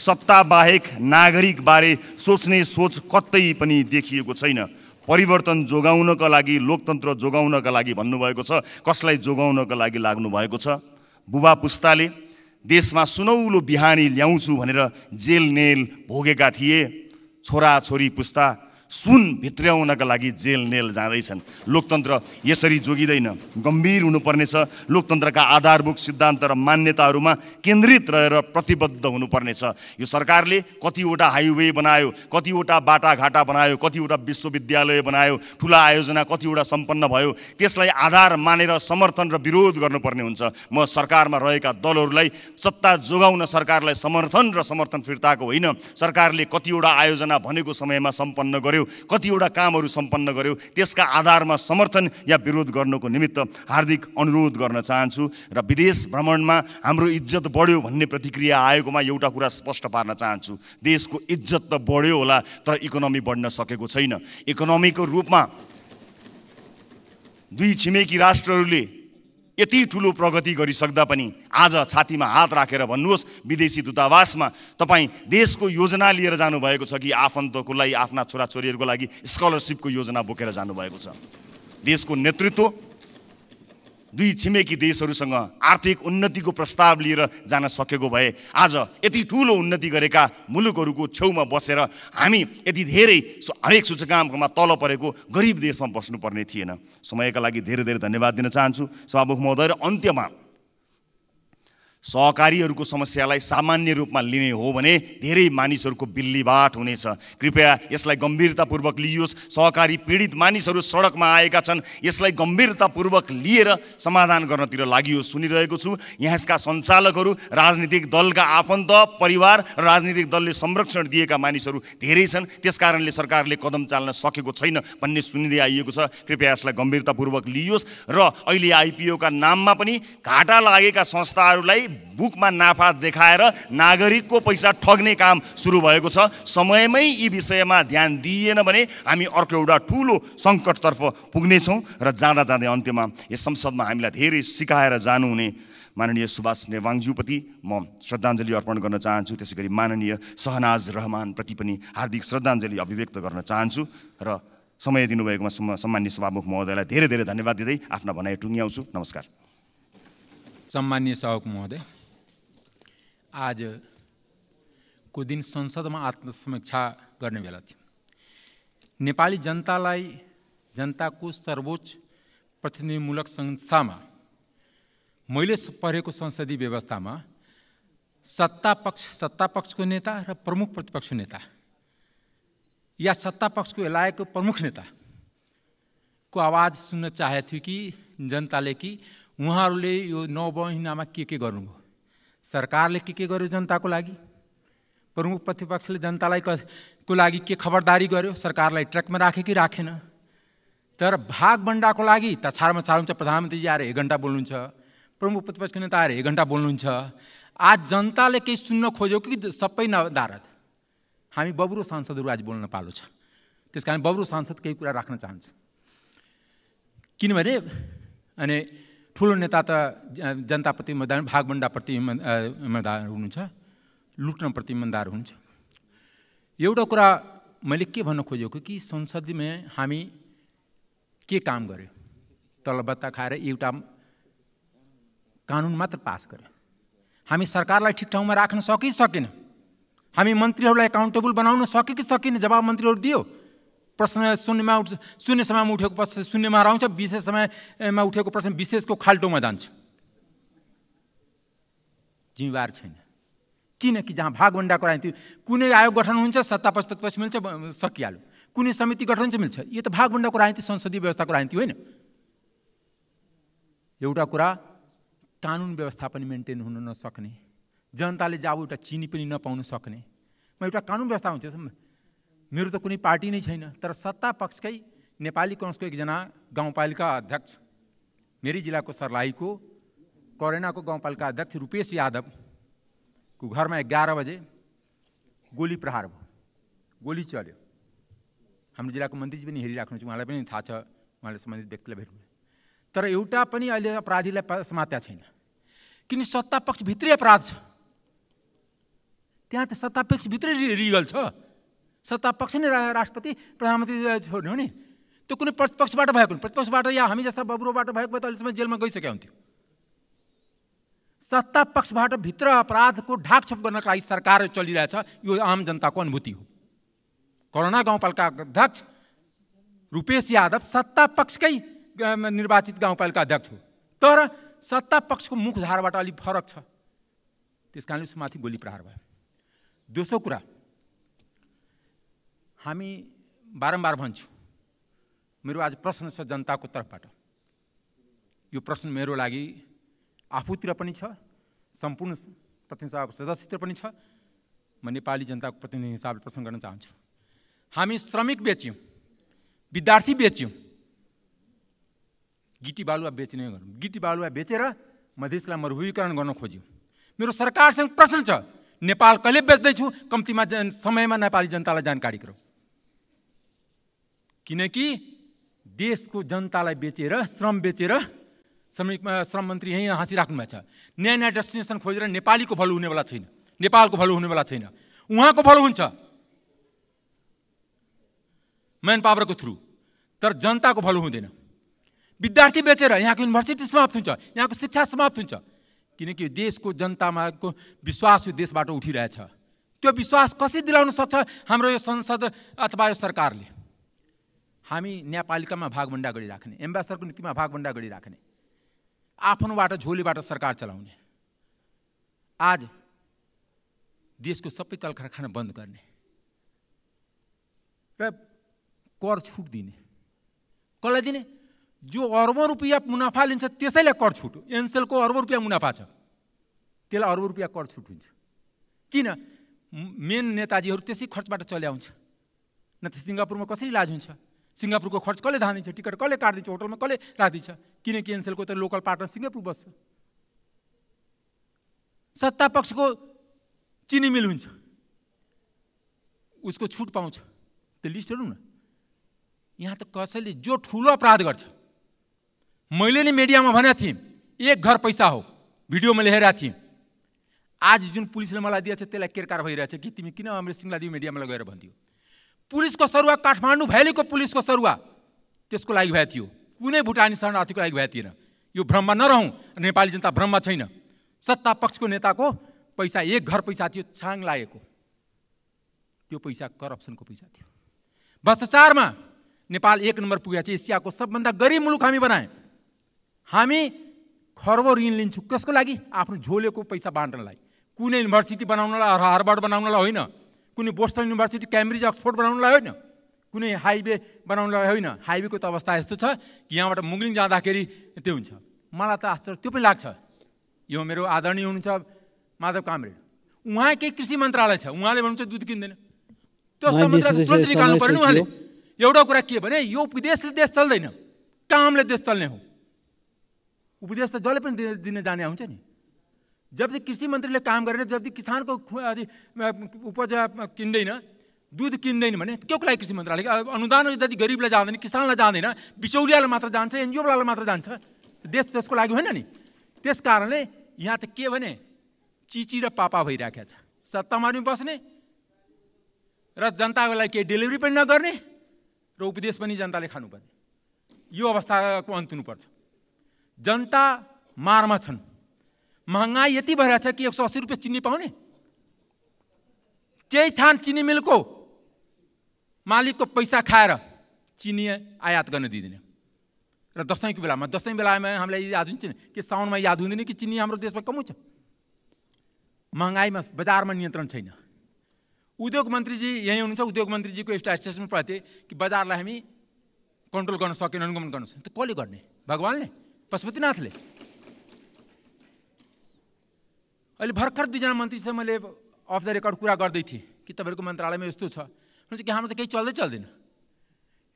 सत्ताबाहेक नागरिकबारे सोच्ने सोच कतै पनि देखिएको छैन परिवर्तन जोगाउनका लागि लोकतन्त्र जोगाउनका लागि भन्नुभएको छ कसलाई जोगाउनका लागि लाग्नुभएको छ बुबा पुस्ताले देशमा सुनौलो बिहानी ल्याउँछु भनेर जेल नेल भोगेका थिए छोरा छोरी पुस्ता सुन भित्र्याउनका लागि जेल नेल जाँदैछन् लोकतन्त्र यसरी जोगिँदैन गम्भीर हुनुपर्नेछ लोकतन्त्रका आधारभूत सिद्धान्त र मान्यताहरूमा केन्द्रित रहेर प्रतिबद्ध हुनुपर्नेछ यो सरकारले कतिवटा हाइवे बनायो कतिवटा बाटाघाटा बनायो कतिवटा विश्वविद्यालय बनायो ठुला आयोजना कतिवटा सम्पन्न भयो त्यसलाई आधार मानेर समर्थन र विरोध गर्नुपर्ने हुन्छ म सरकारमा रहेका दलहरूलाई सत्ता जोगाउन सरकारलाई समर्थन र समर्थन फिर्ताको होइन सरकारले कतिवटा आयोजना भनेको समयमा सम्पन्न गर्यो गऱ्यो कतिवटा कामहरू सम्पन्न गर्यो त्यसका आधारमा समर्थन या विरोध गर्नको निमित्त हार्दिक अनुरोध गर्न चाहन्छु र विदेश भ्रमणमा हाम्रो इज्जत बढ्यो भन्ने प्रतिक्रिया आएकोमा एउटा कुरा स्पष्ट पार्न चाहन्छु देशको इज्जत त बढ्यो होला तर इकोनोमी बढ्न सकेको छैन इकोनोमीको रूपमा दुई छिमेकी राष्ट्रहरूले यति ठुलो प्रगति गरिसक्दा पनि आज छातीमा हात राखेर भन्नुहोस् विदेशी दूतावासमा तपाईँ देशको योजना लिएर जानुभएको छ कि आफन्तको लागि आफ्ना छोराछोरीहरूको लागि स्कलरसिपको योजना बोकेर जानुभएको छ देशको नेतृत्व दुई छिमेकी देशहरूसँग आर्थिक उन्नतिको प्रस्ताव लिएर जान सकेको भए आज यति ठुलो उन्नति गरेका मुलुकहरूको छेउमा बसेर हामी यति धेरै हरेक सूचकाङ्कमा तल परेको गरिब देशमा बस्नुपर्ने थिएन समयका लागि धेरै धेरै धन्यवाद दिन चाहन्छु सभामुख महोदय र अन्त्यमा सहकारीहरूको समस्यालाई सामान्य रूपमा लिने हो भने धेरै मानिसहरूको बिल्लीबाट हुनेछ कृपया यसलाई गम्भीरतापूर्वक लिइयोस् सहकारी पीडित मानिसहरू सडकमा आएका छन् यसलाई गम्भीरतापूर्वक लिएर समाधान गर्नतिर लागि सुनिरहेको छु यहाँका सञ्चालकहरू राजनीतिक दलका आफन्त परिवार र राजनीतिक दलले संरक्षण दिएका मानिसहरू धेरै छन् त्यसकारणले सरकारले कदम चाल्न सकेको छैन भन्ने सुनिँदै आइएको छ कृपया यसलाई गम्भीरतापूर्वक लिइयोस् र अहिले आइपिओका नाममा पनि घाटा लागेका संस्थाहरूलाई बुकमा नाफा देखाएर नागरिकको पैसा ठग्ने काम सुरु भएको छ समयमै यी विषयमा ध्यान दिइएन भने हामी अर्को एउटा ठुलो सङ्कटतर्फ पुग्नेछौँ र जाँदा जाँदै अन्त्यमा यस संसदमा हामीलाई धेरै सिकाएर जानुहुने माननीय सुभाष नेवाङज्यूप्रति म श्रद्धाञ्जली अर्पण गर्न चाहन्छु त्यसै गरी माननीय सहनाज रहमानप्रति पनि हार्दिक श्रद्धाञ्जली अभिव्यक्त गर्न चाहन्छु र समय दिनुभएकोमा सम्मान्य सभामुख महोदयलाई धेरै धेरै धन्यवाद दिँदै आफ्ना भनाइ टुङ्ग्याउँछु नमस्कार
सम्मान्य सहक महोदय आजको दिन संसदमा आत्मसमीक्षा गर्ने बेला थियो नेपाली जनतालाई जनताको सर्वोच्च प्रतिनिधिमूलक संस्थामा मैले पढेको संसदीय व्यवस्थामा सत्ता पक्ष सत्ता पक्षको नेता र प्रमुख प्रतिपक्ष नेता या सत्ता पक्षको प्रमुख नेताको आवाज सुन्न चाहेको थियो कि जनताले कि उहाँहरूले यो नौ महिनामा के के गर्नुभयो सरकारले के के गर्यो जनताको लागि प्रमुख प्रतिपक्षले जनतालाई को लागि के खबरदारी गर्यो सरकारलाई ट्र्याकमा राख्यो कि राखेन तर भागभन्डाको लागि त तछारमा हुन्छ प्रधानमन्त्रीजी आएर एक घन्टा बोल्नुहुन्छ प्रमुख प्रतिपक्षको नेता आएर एक घन्टा बोल्नुहुन्छ आज जनताले केही सुन्न खोज्यो कि सबै नदारत हामी बब्रु सांसदहरू आज बोल्न पालो छ त्यस कारण बब्रो सांसद केही कुरा राख्न चाहन्छु किनभने अनि ठुलो नेता त जनताप्रति इमान्दार भागभन्दाप्रति इमा इमान्दार हुनुहुन्छ लुट्नप्रति इमान्दार हुनुहुन्छ एउटा कुरा मैले के भन्न खोजेको कि संसदमा हामी के काम गर्यो तलबत्ता खाएर एउटा कानुन मात्र पास गर्यो हामी सरकारलाई ठिक ठाउँमा राख्न सक्यो कि सकेन हामी मन्त्रीहरूलाई एकाउन्टेबल बनाउन सक्यो कि सकेन जवाब मन्त्रीहरू दियो प्रश्न शून्यमा उठ शून्य समयमा उठेको प्रश्न शून्यमा हराउँछ विशेष समयमा उठेको प्रश्न विशेषको खाल्टोमा जान्छ जिम्मेवार छैन किनकि जहाँ भागभन्डा गरायो कुनै आयोग गठन हुन्छ सत्ता पछि मिल्छ सकिहाल्यो कुनै समिति गठन चाहिँ मिल्छ यो त भागभन्डाको राजनीति संसदीय व्यवस्थाको राजनीति होइन एउटा कुरा कानुन व्यवस्था पनि मेन्टेन हुन नसक्ने जनताले जाब एउटा चिनी पनि नपाउन सक्ने म एउटा कानुन व्यवस्था हुन्छ मेरो त कुनै पार्टी नै छैन तर सत्ता पक्षकै नेपाली कङ्ग्रेसको एकजना गाउँपालिका अध्यक्ष मेरी जिल्लाको सर्लाहीको करेनाको गाउँपालिका अध्यक्ष रूपेश यादवको घरमा एघार बजे गोली प्रहार भयो गोली चल्यो हाम्रो जिल्लाको मन्त्रीजी पनि हेरिराख्नुहुन्छ उहाँलाई पनि थाहा छ उहाँले सम्बन्धित व्यक्तिलाई भेट्नु तर एउटा पनि अहिले अपराधीलाई समात्या छैन किन सत्तापक्षभित्रै अपराध छ त्यहाँ त सत्तापक्षभित्रै रिगल छ सत्तापक्ष नै राष्ट्रपति प्रधानमन्त्री छोड्ने हो नि त्यो कुनै प्रतिपक्षबाट भएको प्रतिपक्षबाट या हामी जस्ता बब्रोबाट भएको भए त अहिलेसम्म जेलमा गइसकेको हुन्थ्यो सत्ता पक्षबाट भित्र अपराधको ढाकछोप गर्नको लागि सरकार चलिरहेछ यो आम जनताको अनुभूति हो कोरोना गाउँपालिका अध्यक्ष रूपेश यादव सत्ता पक्षकै निर्वाचित गाउँपालिका अध्यक्ष हो तर सत्ता पक्षको धारबाट अलिक फरक छ त्यस कारणले उसमाथि गोली प्रहार भयो दोस्रो कुरा हामी बारम्बार भन्छौँ मेरो आज प्रश्न छ जनताको तर्फबाट यो प्रश्न मेरो लागि आफूतिर पनि छ सम्पूर्ण प्रतिनिधि सभाको सदस्यतिर पनि छ म नेपाली जनताको प्रतिनिधि हिसाबले प्रश्न गर्न चाहन्छु हामी श्रमिक बेच्यौँ विद्यार्थी बेच्यौँ गिटी बालुवा बेच्ने गरौँ गिटी बालुवा बेचेर मधेसलाई मरुभूमीकरण गर्न खोज्यौँ मेरो सरकारसँग प्रश्न छ नेपाल कहिले बेच्दैछु कम्तीमा समयमा नेपाली जनतालाई जानकारी गरौँ किनकि देशको जनतालाई बेचेर श्रम बेचेर श्रमिक श्रम मन्त्री यहीँ हाँसिराख्नु भएको छ नयाँ नयाँ डेस्टिनेसन खोजेर नेपालीको भलो हुनेवाला छैन नेपालको भलो हुनेवाला छैन उहाँको भलो हुन्छ म्यान पावरको थ्रु तर जनताको भलो हुँदैन विद्यार्थी बेचेर यहाँको युनिभर्सिटी समाप्त हुन्छ यहाँको शिक्षा समाप्त हुन्छ किनकि देशको जनतामाको विश्वास यो देशबाट उठिरहेछ त्यो विश्वास कसरी दिलाउन सक्छ हाम्रो यो संसद अथवा यो सरकारले हामी न्यायपालिकामा भागभन्डा गरिराख्ने एम्बेसडरको नीतिमा भागभन्डा गरिराख्ने आफ्नोबाट झोलीबाट सरकार चलाउने आज देशको सबै कल कारखाना बन्द गर्ने र कर छुट दिने कसलाई दिने जो अर्बौँ रुपियाँ मुनाफा लिन्छ त्यसैलाई कर छुट एनसेलको अर्ब रुपियाँ मुनाफा छ त्यसलाई अरब रुपियाँ कर छुट हुन्छ किन मेन नेताजीहरू त्यसै खर्चबाट चल्याउँछ न त सिङ्गापुरमा कसरी लाज हुन्छ सिङ्गापुरको खर्च कसले धानिदिन्छ टिकट कसले काटिदिन्छ होटलमा कसले राखिदिन्छ किन क्यान्सलको त लोकल पार्टनर सिङ्गापुर बस्छ सत्ता पक्षको चिनी मिल हुन्छ उसको छुट पाउँछ त्यो लिस्ट हेरौँ न यहाँ त कसैले जो ठुलो अपराध गर्छ मैले नै मिडियामा भनेको थिएँ एक घर पैसा हो भिडियोमा हेरेको थिएँ आज जुन पुलिसले मलाई दिएछ त्यसलाई केरकार भइरहेछ कि तिमी किन अमृत सिंहलाई दियो मिडियामा गएर भनिदियो पुलिसको सरुवा काठमाडौँ भ्यालीको पुलिसको सरुवा त्यसको लागि भए थियो कुनै भुटानी शरणार्थीको लागि भए थिएन यो भ्रममा नरहौँ नेपाली जनता भ्रममा छैन सत्ता पक्षको नेताको पैसा एक घर पैसा थियो छाङ लागेको त्यो पैसा करप्सनको पैसा थियो भ्रष्टाचारमा नेपाल एक नम्बर पुगेको छ एसियाको सबभन्दा गरिब मुलुक हामी बनायौँ हामी खर्बो ऋण लिन्छौँ कसको लागि आफ्नो झोलेको पैसा बाँड्नलाई कुनै युनिभर्सिटी बनाउनलाई हरबर्ड बनाउनलाई होइन कुनै बोस्टन युनिभर्सिटी क्याम्ब्रिज अक्सफोर्ड बनाउनुलाई होइन कुनै हाइवे बनाउनुलाई होइन हाइवेको त अवस्था यस्तो छ कि यहाँबाट मुगलिङ जाँदाखेरि त्यो हुन्छ मलाई त आश्चर्य त्यो पनि लाग्छ यो मेरो आदरणीय हुनुहुन्छ माधव कामरेड उहाँ केही कृषि मन्त्रालय छ उहाँले भन्नुहुन्छ दुध किन्दैन त्यो निकाल्नु पऱ्यो उहाँले एउटा कुरा के भने यो उपदेशले देश चल्दैन कामले देश चल्ने हो उपदेश त जसले पनि दिन जाने हुन्छ नि जब कृषि मन्त्रीले काम गरेन जब किसानको उपज किन्दैन दुध किन्दैन भने को लागि कृषि मन्त्रालय अनुदान जति गरिबलाई जाँदैन किसानलाई जाँदैन बिचौलियालाई मात्र जान्छ एनजिओवालालाई मात्र जान्छ देश त्यसको लागि होइन नि त्यस कारणले यहाँ त के भने चिची र पापा भइराखेको छ सत्तामा पनि बस्ने र जनताको लागि केही डेलिभरी पनि नगर्ने र उपदेश पनि जनताले खानुपर्ने यो अवस्थाको अन्त हुनुपर्छ जनता मारमा छन् महँगाई यति भइरहेको छ कि एक सौ अस्सी रुपियाँ चिनी पाउने केही थान चिनी मिलको मालिकको पैसा खाएर चिनी आयात गर्न दिँदैन र दसैँको बेलामा दसैँ बेलामा हामीलाई याद हुन्छ नि कि साउनमा याद हुँदैन कि चिनी हाम्रो देशमा कमाउँछ महँगाईमा बजारमा नियन्त्रण छैन उद्योग मन्त्रीजी यहीँ हुनुहुन्छ उद्योग मन्त्रीजीको एउटा स्टेटमेन्ट पढ्थेँ कि बजारलाई हामी कन्ट्रोल गर्न सकेन अनुगमन गर्न सकेन त कसले गर्ने भगवान्ले पशुपतिनाथले अहिले भर्खर दुईजना मन्त्रीसँग मैले अफ द रेकर्ड कुरा गर्दै थिएँ कि तपाईँहरूको मन्त्रालयमा यस्तो छ भनेपछि कि हाम्रो त केही चल्दै चल्दैन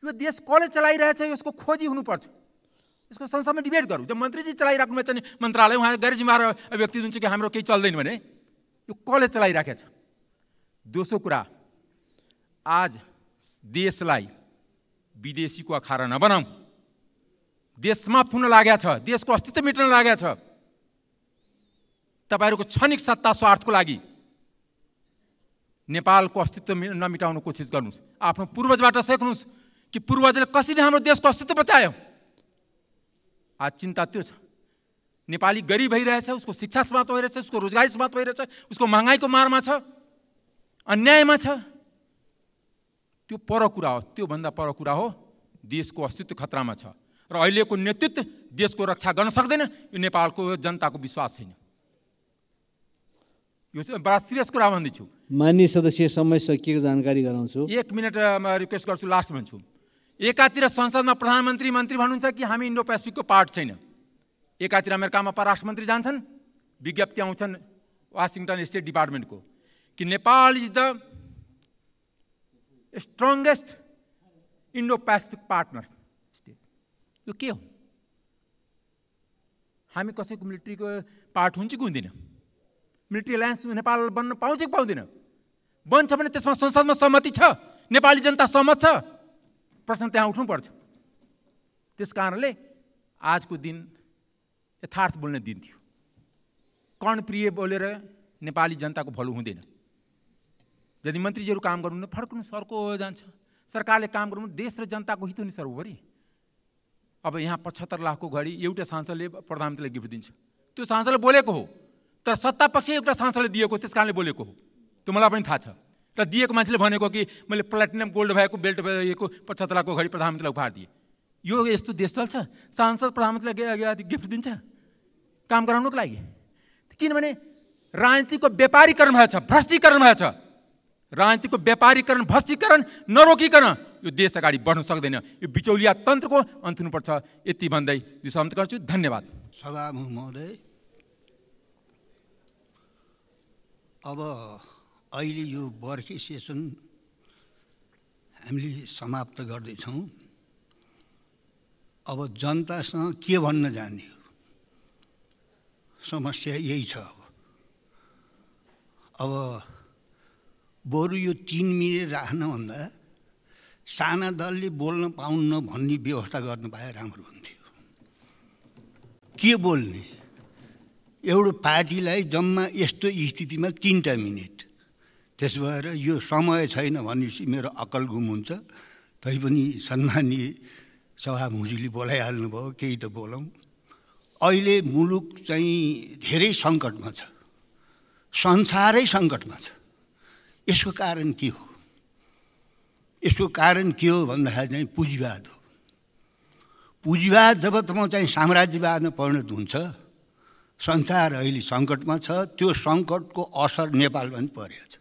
यो देश कसले चलाइरहेछ यसको खोजी हुनुपर्छ यसको संसदमा डिबेट गरौँ जब मन्त्रीजी चलाइराख्नु छ भने मन्त्रालय उहाँ गैर जिम्मेवार व्यक्ति जुन चाहिँ कि हाम्रो केही चल्दैन भने यो कसले चलाइराखेको छ दोस्रो कुरा आज देशलाई विदेशीको अखारा नबनाऊ देशमा फुन लागेको छ देशको अस्तित्व मेट्न लागेको छ तपाईँहरूको क्षणिक सत्ता स्वार्थको लागि नेपालको अस्तित्व नमिटाउनु कोसिस गर्नुहोस् आफ्नो पूर्वजबाट सेक्नुहोस् कि पूर्वजले कसरी हाम्रो देशको अस्तित्व बचायो आज चिन्ता त्यो छ नेपाली गरिब भइरहेछ उसको शिक्षा समाप्त भइरहेछ उसको रोजगारी समाप्त भइरहेछ उसको महँगाइको मारमा छ अन्यायमा छ त्यो पर कुरा हो त्योभन्दा पर कुरा हो देशको अस्तित्व खतरामा छ र अहिलेको नेतृत्व देशको रक्षा गर्न सक्दैन यो नेपालको जनताको विश्वास छैन यो चाहिँ बडा सिरियस कुरा भन्दैछु
मान्य सदस्य समय सकिएको जानकारी गराउँछु
एक मिनट म रिक्वेस्ट गर्छु लास्ट भन्छु एकातिर संसदमा प्रधानमन्त्री मन्त्री भन्नुहुन्छ कि हामी इन्डो पेसिफिकको पार्ट छैन एकातिर अमेरिकामा पराष्ट्र मन्त्री जान्छन् विज्ञप्ति आउँछन् वासिङटन स्टेट डिपार्टमेन्टको कि Nepal is the strongest Indo Pacific partner state यो के हो हामी कसैको मिलिट्रीको पार्ट हुन्छ कि हुँदैन मिलिट्री एलायन्स नेपाल बन्न पाउँछ कि पाउँदैन बन्छ भने त्यसमा संसदमा सहमति छ नेपाली जनता सहमत छ प्रश्न त्यहाँ उठ्नुपर्छ त्यस कारणले आजको दिन यथार्थ बोल्ने दिन थियो कर्णप्रिय बोलेर नेपाली जनताको भलो हुँदैन यदि मन्त्रीजीहरू काम गर्नु भने फर्कनु सरको जान्छ सरकारले काम गर्नु देश र जनताको हित हुने सर्वोपरि अब यहाँ पचहत्तर लाखको घडी एउटा सांसदले प्रधानमन्त्रीलाई गिफ्ट दिन्छ त्यो सांसदले बोलेको हो तर सत्तापक्ष एउटा सांसदले दिएको त्यस कारणले बोलेको हो त्यो मलाई पनि थाहा छ र दिएको मान्छेले भनेको कि मैले प्लाटिनियम गोल्ड भएको बेल्ट भएको पचहत्तर लाखको घडी प्रधानमन्त्रीलाई उपहार दिएँ यो यस्तो देश चल्छ सांसद प्रधानमन्त्रीलाई गिफ्ट दिन्छ काम गराउनुको लागि किनभने राजनीतिको व्यापारीकरण भएछ भ्रष्टीकरण भएछ राजनीतिको व्यापारीकरण भ्रष्टीकरण नरोकिकन यो देश अगाडि बढ्न सक्दैन यो बिचौलिया तन्त्रको अन्त हुनुपर्छ यति भन्दै यो समाप्त गर्छु धन्यवाद
सभा महोदय अब अहिले यो बर्खे सेसन हामीले समाप्त गर्दैछौँ अब जनतासँग के भन्न जाने समस्या यही छ अब अब बरु यो तिन मिनट भन्दा साना दलले बोल्न पाउन्न भन्ने व्यवस्था गर्नु पाए राम्रो हुन्थ्यो के बोल्ने एउटा पार्टीलाई जम्मा यस्तो स्थितिमा तिनवटा मिनट त्यसो भएर यो समय छैन भनेपछि मेरो अकल गुम हुन्छ तैपनि सन्मानीय सभामुजीले बोलाइहाल्नु भयो केही त बोलौँ अहिले मुलुक चाहिँ धेरै सङ्कटमा छ संसारै सङ्कटमा छ यसको कारण के हो यसको कारण के हो भन्दाखेरि चाहिँ पुँजीवाद हो पुँजीवाद जब तपाईँ चाहिँ साम्राज्यवादमा परिणत हुन्छ संसार अहिले सङ्कटमा छ त्यो सङ्कटको असर नेपालमा पनि परेको छ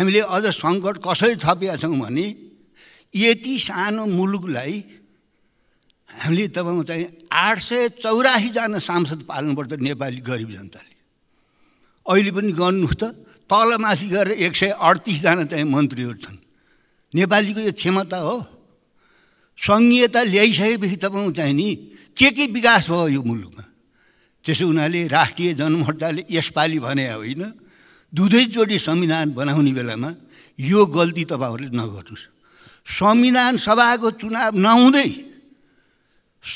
हामीले अझ सङ्कट कसरी थपिया छौँ भने यति सानो मुलुकलाई हामीले तपाईँको चाहिँ आठ सय चौरासीजना सांसद पाल्नुपर्छ नेपाली गरिब जनताले अहिले पनि गर्नुहोस् त तलमाथि गरेर एक सय अडतिसजना चाहिँ मन्त्रीहरू छन् नेपालीको यो क्षमता हो सङ्घीयता ल्याइसकेपछि तपाईँको चाहिँ नि के के विकास भयो यो मुलुकमा त्यसो हुनाले राष्ट्रिय जनमोर्चाले यसपालि भने होइन दुधैचोटि संविधान बनाउने बेलामा यो गल्ती तपाईँहरूले नगर्नुहोस् संविधान सभाको चुनाव नहुँदै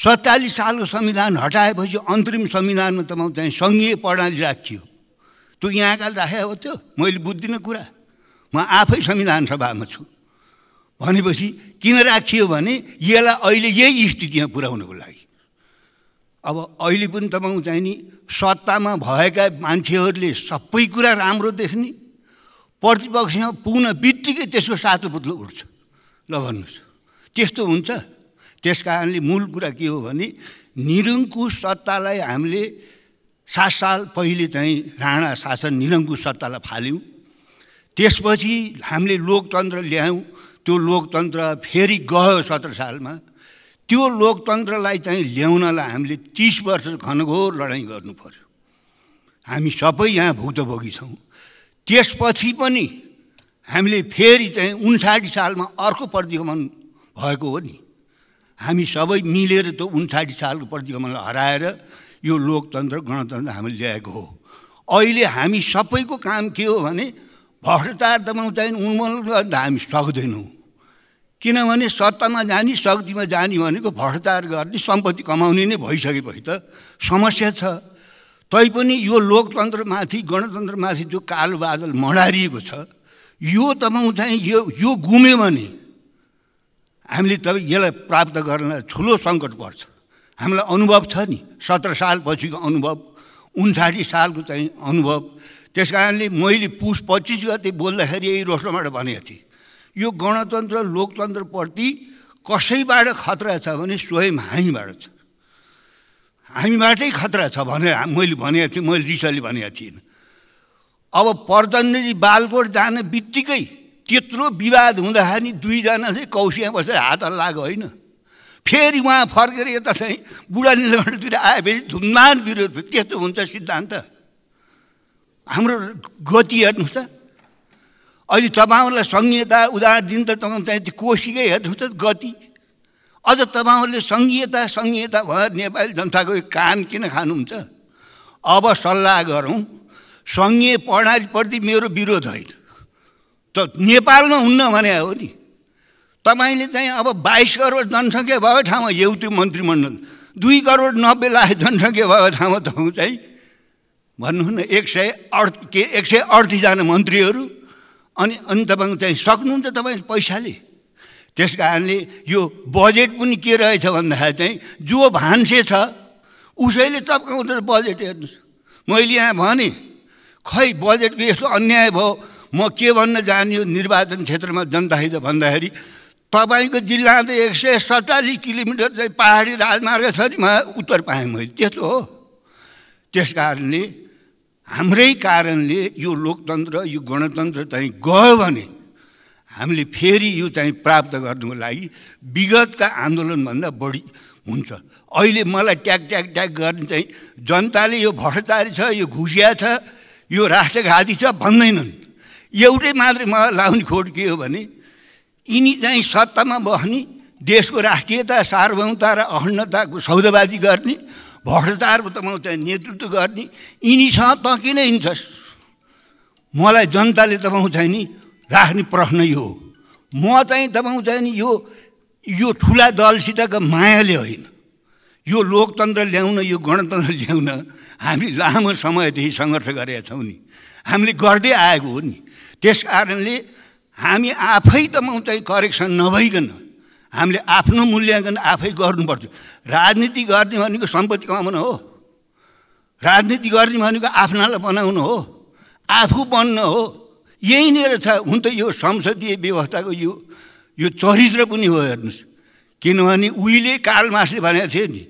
सत्तालिस सालको संविधान हटाएपछि अन्तरिम संविधानमा तपाईँ चाहिँ सङ्घीय प्रणाली राखियो त्यो यहाँका राखेको हो त्यो मैले बुझ्दिनँ कुरा म आफै संविधान सभामा छु भनेपछि किन राखियो भने यसलाई अहिले यही स्थितिमा पुर्याउनुको लागि अब अहिले पनि तपाईँ चाहिँ नि सत्तामा भएका मान्छेहरूले सबै कुरा राम्रो देख्ने प्रतिपक्षमा पुग्न बित्तिकै त्यसको सातो पुत्लो उठ्छ ल भन्नुहोस् त्यस्तो हुन्छ त्यस कारणले मूल कुरा के हो भने निरङ्कुश सत्तालाई हामीले सात साल पहिले चाहिँ राणा शासन निरङ्कुश सत्तालाई फाल्यौँ त्यसपछि हामीले लोकतन्त्र ल्यायौँ त्यो लोकतन्त्र फेरि गयो सत्र सालमा त्यो लोकतन्त्रलाई चाहिँ ल्याउनलाई हामीले तिस वर्ष घनघोर लडाइँ गर्नु पऱ्यो हामी सबै यहाँ भुक्तभोगी छौँ त्यसपछि पनि हामीले फेरि चाहिँ उन्साठी सालमा अर्को प्रतिगमन भएको हो नि हामी सबै मिलेर त्यो उन्साठी सालको प्रतिगमनलाई हराएर यो लोकतन्त्र गणतन्त्र हामीले ल्याएको हो अहिले हामी सबैको काम के हो भने भ्रष्टाचार चाहिँ उन्मूलन गर्दा हामी सक्दैनौँ किनभने सत्तामा जाने शक्तिमा जाने भनेको भ्रष्टाचार गर्ने सम्पत्ति कमाउने नै भइसकेपछि त समस्या छ तैपनि यो लोकतन्त्रमाथि गणतन्त्रमाथि जो कालो बादल मडारिएको छ यो तपाईँ चाहिँ यो यो गुम्यो भने हामीले त यसलाई प्राप्त गर्न ठुलो सङ्कट पर्छ हामीलाई अनुभव छ नि सत्र सालपछिको अनुभव उन्साठी सालको चाहिँ अनुभव त्यस कारणले मैले पुस पच्चिस गते बोल्दाखेरि यही रोस्टोबाट भनेको थिएँ यो गणतन्त्र लोकतन्त्रप्रति कसैबाट खतरा छ भने स्वयं हामीबाट छ हामीबाटै खतरा छ भनेर मैले भनेको थिएँ मैले रिसले भनेको थिइनँ अब प्रचण्डजी बालकोट जाने बित्तिकै त्यत्रो विवाद हुँदाखेरि दुईजना चाहिँ कौसिया बसेर हात लाग्यो होइन फेरि उहाँ फर्केर यता चाहिँ बुढा निलगढतिर आएपछि धुमधान विरोध त्यस्तो हुन्छ सिद्धान्त हाम्रो गति हेर्नुहोस् त अहिले तपाईँहरूलाई सङ्घीयता उदाहरण दिन त तपाईँ चाहिँ त्यो कोसीकै हेर्नु त गति अझ तपाईँहरूले सङ्घीयता सङ्घीयता भएर नेपाली जनताको कान किन खानुहुन्छ अब सल्लाह गरौँ सङ्घीय प्रणालीप्रति मेरो विरोध होइन त नेपालमा हुन्न भने हो नि तपाईँले चाहिँ अब बाइस करोड जनसङ्ख्या भएको ठाउँमा एउटै मन्त्रीमण्डल दुई करोड नब्बे लाख जनसङ्ख्या भएको ठाउँमा तपाईँ चाहिँ भन्नुहुन्न एक सय अड के एक सय अडतिसजना मन्त्रीहरू अनि अनि तपाईँको चाहिँ सक्नुहुन्छ तपाईँ पैसाले त्यस कारणले यो बजेट पनि के रहेछ भन्दाखेरि चाहिँ जो भान्से छ उसैले चप्काउँदैन बजेट हेर्नुहोस् मैले यहाँ भने खै बजेटको यस्तो अन्याय भयो म के भन्न जाने निर्वाचन क्षेत्रमा जनताहित भन्दाखेरि तपाईँको जिल्ला त एक सय सत्तालिस किलोमिटर चाहिँ पाहाडी राजमार्ग छ नि म उत्तर पाएँ मैले त्यस्तो हो त्यस कारणले हाम्रै कारणले यो लोकतन्त्र यो गणतन्त्र चाहिँ गयो भने हामीले फेरि यो चाहिँ प्राप्त गर्नुको लागि विगतका आन्दोलनभन्दा बढी हुन्छ अहिले मलाई ट्याग ट्याग ट्याग गर्ने चाहिँ जनताले यो भ्रष्टाचारी छ यो घुसिया छ यो राष्ट्रघाती छ भन्दैनन् एउटै मात्रै मलाई लाउने खोट के हो भने यिनी चाहिँ सत्तामा बस्ने देशको राष्ट्रियता सार्वभौमता र अखण्डताको सौदाबाजी गर्ने भ्रष्टाचार चाहिँ नेतृत्व गर्ने यिनीसँग त किन हिँड्छस् मलाई जनताले तपाईँ चाहिँ नि राख्ने प्रश्न यो हो म चाहिँ तपाईँ चाहिँ नि यो यो ठुला दलसितको मायाले होइन यो लोकतन्त्र ल्याउन यो गणतन्त्र ल्याउन हामी लामो समयदेखि सङ्घर्ष गरेका छौँ नि हामीले गर्दै आएको हो नि त्यस कारणले हामी आफै त चाहिँ करेक्सन नभइकन हामीले आफ्नो मूल्याङ्कन आफै गर्नुपर्छ राजनीति गर्ने भनेको सम्पत्ति कमाउनु हो राजनीति गर्ने भनेको आफ्नालाई बनाउनु हो आफू बन्न हो यहीँनिर छ हुन त यो संसदीय व्यवस्थाको यो यो चरित्र पनि हो हेर्नुहोस् किनभने उहिले कालमासले भनेको थियो नि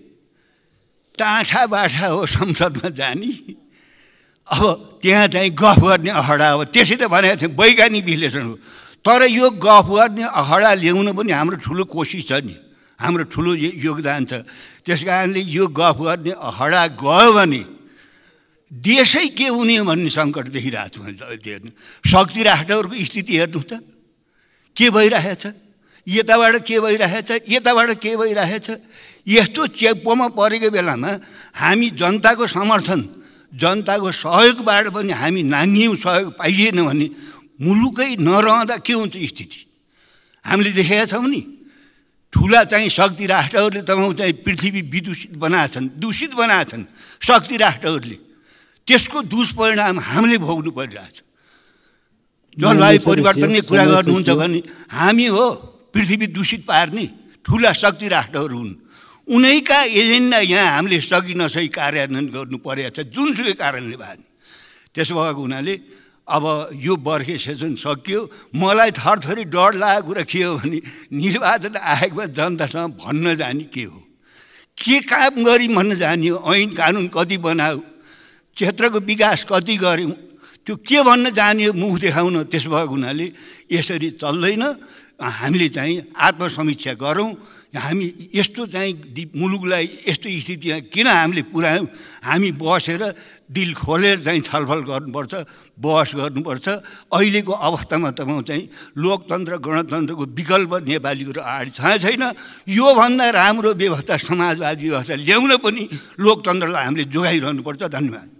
टाँठा बाछा हो संसदमा जाने अब त्यहाँ चाहिँ गफ गर्ने अखडा अब त्यसै त भनेको थियो वैज्ञानिक विश्लेषण हो तर यो गफ गर्ने अखडा ल्याउनु पनि हाम्रो ठुलो कोसिस छ नि हाम्रो ठुलो योगदान छ त्यस कारणले यो गफ गर्ने अखडा गयो भने देशै के हुने भन्ने सङ्कट देखिरहेको छु मैले शक्ति राष्ट्रहरूको स्थिति हेर्नु त के भइरहेछ यताबाट के भइरहेछ यताबाट के भइरहेछ यस्तो चेप्पोमा परेको बेलामा हामी जनताको समर्थन जनताको सहयोगबाट पनि हामी नानी सहयोग पाइएन भने मुलुकै नरहँदा के हुन्छ स्थिति हामीले देखेका छौँ नि ठुला चाहिँ शक्ति राष्ट्रहरूले तपाईँ चाहिँ पृथ्वी विदूषित बनाएछन् दूषित बनाएछन् शक्ति राष्ट्रहरूले त्यसको दुष्परिणाम हामीले भोग्नु परिरहेछ जलवायु परिवर्तनले कुरा गर्नुहुन्छ भने हामी हो पृथ्वी दूषित पार्ने ठुला शक्ति राष्ट्रहरू हुन् उनैका एजेन्डा यहाँ हामीले सकि नसकी कार्यान्वयन गर्नु परेको छ जुनसुकै कारणले भए त्यसो भएको हुनाले अब यो बर्खे सेसन सकियो मलाई थरथरी डर लागेको कुरा के हो भने निर्वाचन आयोगमा जनतासँग भन्न जाने के हो के काम गरी भन्न जाने हो ऐन कानुन कति बनाऊ क्षेत्रको विकास कति गऱ्यौँ त्यो के भन्न जाने मुख देखाउन त्यसो भएको हुनाले यसरी चल्दैन हामीले चाहिँ आत्मसमीक्षा गरौँ हामी यस्तो चाहिँ मुलुकलाई यस्तो स्थितिमा किन हामीले पुऱ्यायौँ हामी बसेर दिल खोलेर चाहिँ छलफल गर्नुपर्छ बहस गर्नुपर्छ अहिलेको अवस्थामा त म चाहिँ लोकतन्त्र गणतन्त्रको विकल्प नेपालीहरू अगाडि छँदै छैन योभन्दा राम्रो व्यवस्था समाजवादी व्यवस्था ल्याउन पनि लोकतन्त्रलाई हामीले जोगाइरहनुपर्छ धन्यवाद